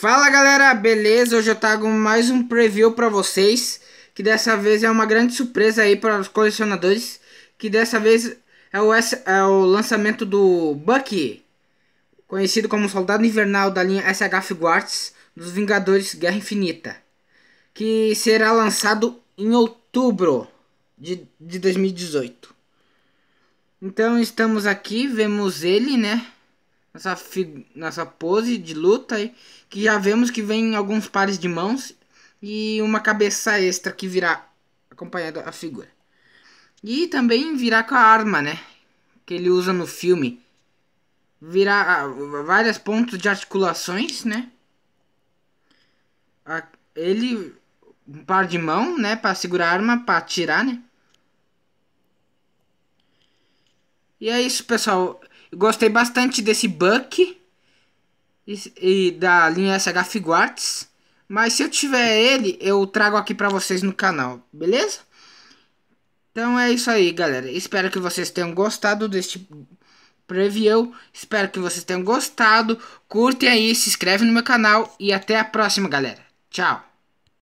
Fala galera, beleza? Hoje eu trago mais um preview para vocês, que dessa vez é uma grande surpresa aí para os colecionadores, que dessa vez é o, é o lançamento do Bucky, conhecido como Soldado Invernal da linha SH Guards dos Vingadores Guerra Infinita, que será lançado em outubro de, de 2018. Então estamos aqui, vemos ele, né? nessa, nessa pose de luta aí, que já vemos que vem alguns pares de mãos e uma cabeça extra que virá acompanhando a figura. E também virá com a arma, né? Que ele usa no filme. Virá ah, vários pontos de articulações, né? A, ele um par de mão, né, para segurar a arma, para atirar, né? E é isso, pessoal. Gostei bastante desse Buck e, e da linha SH Figuarts. Mas se eu tiver ele, eu trago aqui pra vocês no canal, beleza? Então é isso aí, galera. Espero que vocês tenham gostado deste preview. Espero que vocês tenham gostado. Curtem aí, se inscreve no meu canal e até a próxima, galera. Tchau!